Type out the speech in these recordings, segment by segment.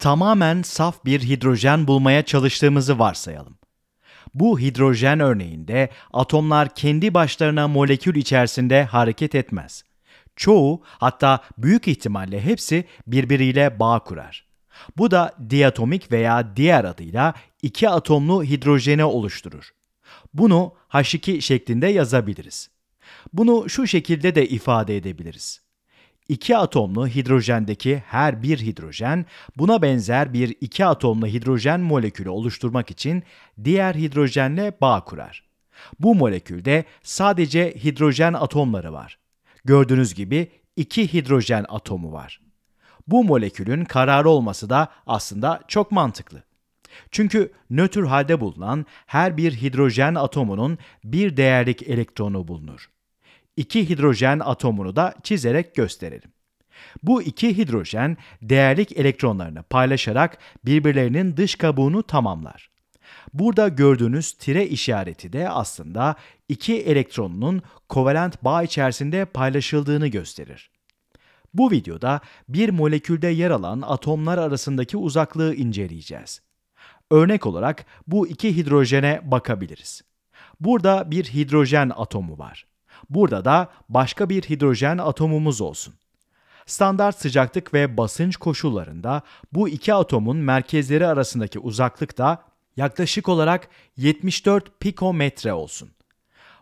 tamamen saf bir hidrojen bulmaya çalıştığımızı varsayalım. Bu hidrojen örneğinde atomlar kendi başlarına molekül içerisinde hareket etmez. Çoğu hatta büyük ihtimalle hepsi birbiriyle bağ kurar. Bu da diatomik veya diğer adıyla iki atomlu hidrojeni oluşturur. Bunu H2 şeklinde yazabiliriz. Bunu şu şekilde de ifade edebiliriz iki atomlu hidrojendeki her bir hidrojen buna benzer bir iki atomlu hidrojen molekülü oluşturmak için diğer hidrojenle bağ kurar. Bu molekülde sadece hidrojen atomları var. Gördüğünüz gibi iki hidrojen atomu var. Bu molekülün kararı olması da aslında çok mantıklı. Çünkü nötr halde bulunan her bir hidrojen atomunun bir değerlik elektronu bulunur iki hidrojen atomunu da çizerek gösterelim. Bu iki hidrojen değerlik elektronlarını paylaşarak birbirlerinin dış kabuğunu tamamlar. Burada gördüğünüz tire işareti de aslında iki elektronunun kovalent bağ içerisinde paylaşıldığını gösterir. Bu videoda bir molekülde yer alan atomlar arasındaki uzaklığı inceleyeceğiz. Örnek olarak bu iki hidrojene bakabiliriz. Burada bir hidrojen atomu var. Burada da başka bir hidrojen atomumuz olsun. Standart sıcaklık ve basınç koşullarında bu iki atomun merkezleri arasındaki uzaklık da yaklaşık olarak 74 pikometre olsun.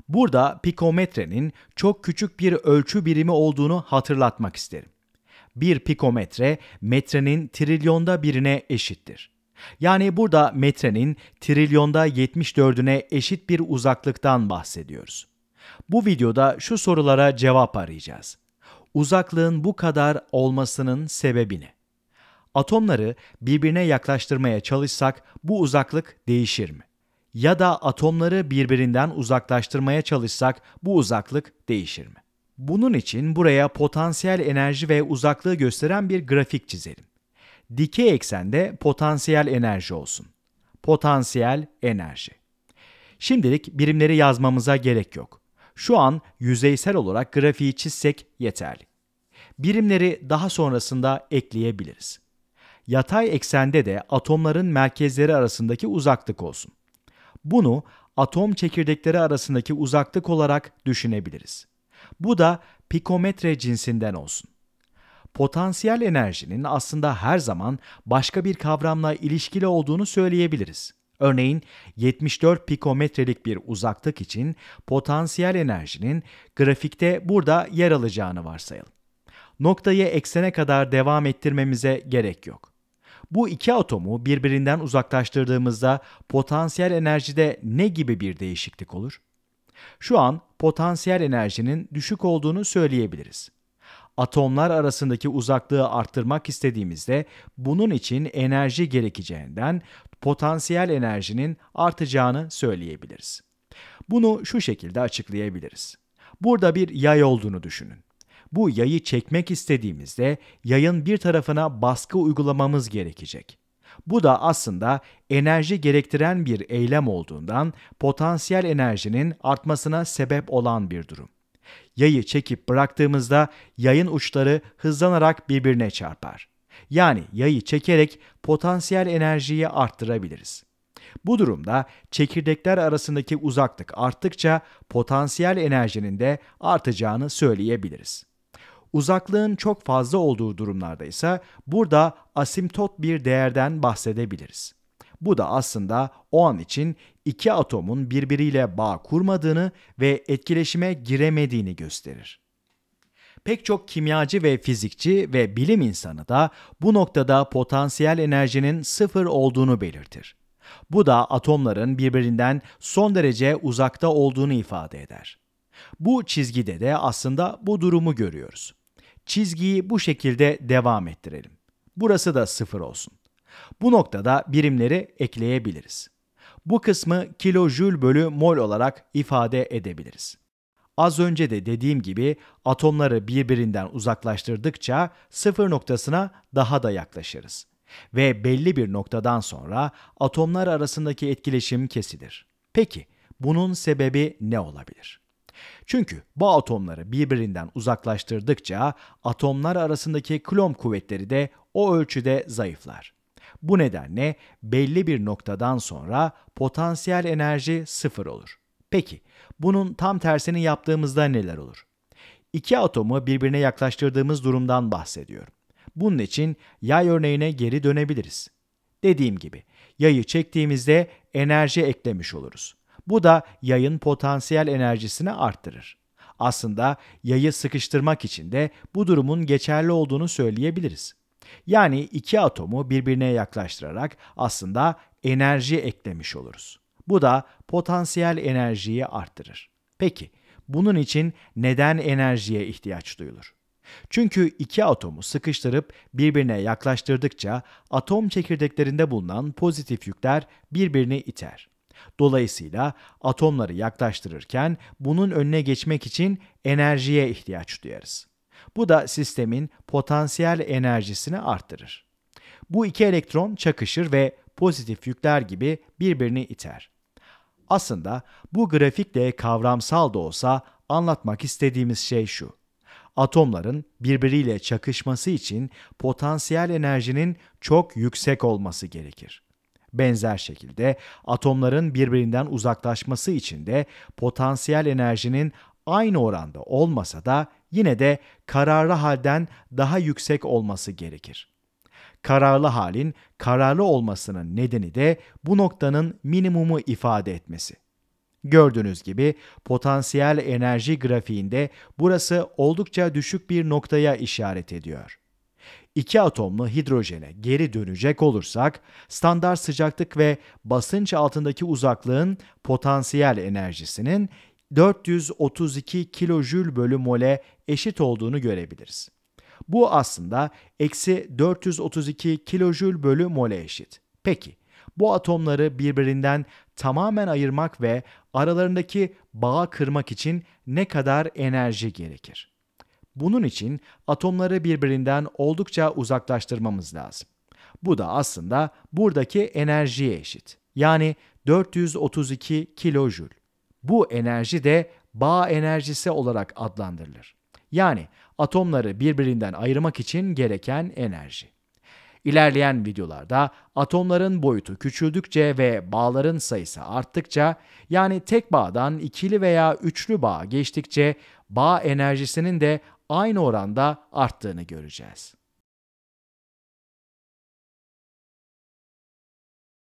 Burada pikometrenin çok küçük bir ölçü birimi olduğunu hatırlatmak isterim. Bir pikometre metrenin trilyonda birine eşittir. Yani burada metrenin trilyonda 74'üne eşit bir uzaklıktan bahsediyoruz. Bu videoda şu sorulara cevap arayacağız. Uzaklığın bu kadar olmasının sebebi ne? Atomları birbirine yaklaştırmaya çalışsak bu uzaklık değişir mi? Ya da atomları birbirinden uzaklaştırmaya çalışsak bu uzaklık değişir mi? Bunun için buraya potansiyel enerji ve uzaklığı gösteren bir grafik çizelim. Dikey eksende potansiyel enerji olsun. Potansiyel enerji. Şimdilik birimleri yazmamıza gerek yok. Şu an yüzeysel olarak grafiği çizsek yeterli. Birimleri daha sonrasında ekleyebiliriz. Yatay eksende de atomların merkezleri arasındaki uzaklık olsun. Bunu atom çekirdekleri arasındaki uzaklık olarak düşünebiliriz. Bu da pikometre cinsinden olsun. Potansiyel enerjinin aslında her zaman başka bir kavramla ilişkili olduğunu söyleyebiliriz. Örneğin 74 pikometrelik bir uzaklık için potansiyel enerjinin grafikte burada yer alacağını varsayalım. Noktayı eksene kadar devam ettirmemize gerek yok. Bu iki atomu birbirinden uzaklaştırdığımızda potansiyel enerjide ne gibi bir değişiklik olur? Şu an potansiyel enerjinin düşük olduğunu söyleyebiliriz. Atomlar arasındaki uzaklığı arttırmak istediğimizde bunun için enerji gerekeceğinden potansiyel enerjinin artacağını söyleyebiliriz. Bunu şu şekilde açıklayabiliriz. Burada bir yay olduğunu düşünün. Bu yayı çekmek istediğimizde yayın bir tarafına baskı uygulamamız gerekecek. Bu da aslında enerji gerektiren bir eylem olduğundan potansiyel enerjinin artmasına sebep olan bir durum. Yayı çekip bıraktığımızda yayın uçları hızlanarak birbirine çarpar yani yayı çekerek potansiyel enerjiyi arttırabiliriz. Bu durumda çekirdekler arasındaki uzaklık arttıkça potansiyel enerjinin de artacağını söyleyebiliriz. Uzaklığın çok fazla olduğu durumlarda ise burada asimtot bir değerden bahsedebiliriz. Bu da aslında o an için iki atomun birbiriyle bağ kurmadığını ve etkileşime giremediğini gösterir. Pek çok kimyacı ve fizikçi ve bilim insanı da bu noktada potansiyel enerjinin sıfır olduğunu belirtir. Bu da atomların birbirinden son derece uzakta olduğunu ifade eder. Bu çizgide de aslında bu durumu görüyoruz. Çizgiyi bu şekilde devam ettirelim. Burası da sıfır olsun. Bu noktada birimleri ekleyebiliriz. Bu kısmı kilojül bölü mol olarak ifade edebiliriz. Az önce de dediğim gibi atomları birbirinden uzaklaştırdıkça sıfır noktasına daha da yaklaşırız ve belli bir noktadan sonra atomlar arasındaki etkileşim kesilir. Peki bunun sebebi ne olabilir? Çünkü bu atomları birbirinden uzaklaştırdıkça atomlar arasındaki klom kuvvetleri de o ölçüde zayıflar. Bu nedenle belli bir noktadan sonra potansiyel enerji sıfır olur. Peki bunun tam tersini yaptığımızda neler olur? İki atomu birbirine yaklaştırdığımız durumdan bahsediyorum. Bunun için yay örneğine geri dönebiliriz. Dediğim gibi yayı çektiğimizde enerji eklemiş oluruz. Bu da yayın potansiyel enerjisini arttırır. Aslında yayı sıkıştırmak için de bu durumun geçerli olduğunu söyleyebiliriz. Yani iki atomu birbirine yaklaştırarak aslında enerji eklemiş oluruz. Bu da potansiyel enerjiyi arttırır. Peki bunun için neden enerjiye ihtiyaç duyulur? Çünkü iki atomu sıkıştırıp birbirine yaklaştırdıkça atom çekirdeklerinde bulunan pozitif yükler birbirini iter. Dolayısıyla atomları yaklaştırırken bunun önüne geçmek için enerjiye ihtiyaç duyarız. Bu da sistemin potansiyel enerjisini arttırır. Bu iki elektron çakışır ve pozitif yükler gibi birbirini iter. Aslında bu grafikle kavramsal da olsa anlatmak istediğimiz şey şu. Atomların birbiriyle çakışması için potansiyel enerjinin çok yüksek olması gerekir. Benzer şekilde atomların birbirinden uzaklaşması için de potansiyel enerjinin aynı oranda olmasa da yine de kararlı halden daha yüksek olması gerekir. Kararlı halin kararlı olmasının nedeni de bu noktanın minimumu ifade etmesi. Gördüğünüz gibi potansiyel enerji grafiğinde burası oldukça düşük bir noktaya işaret ediyor. İki atomlu hidrojene geri dönecek olursak, standart sıcaklık ve basınç altındaki uzaklığın potansiyel enerjisinin 432 kilojül bölü mole eşit olduğunu görebiliriz. Bu aslında eksi 432 kilojül bölü mole eşit. Peki bu atomları birbirinden tamamen ayırmak ve aralarındaki bağı kırmak için ne kadar enerji gerekir? Bunun için atomları birbirinden oldukça uzaklaştırmamız lazım. Bu da aslında buradaki enerjiye eşit. Yani 432 kilojül. Bu enerji de bağ enerjisi olarak adlandırılır. Yani atomları birbirinden ayırmak için gereken enerji. İlerleyen videolarda atomların boyutu küçüldükçe ve bağların sayısı arttıkça, yani tek bağdan ikili veya üçlü bağ geçtikçe bağ enerjisinin de aynı oranda arttığını göreceğiz.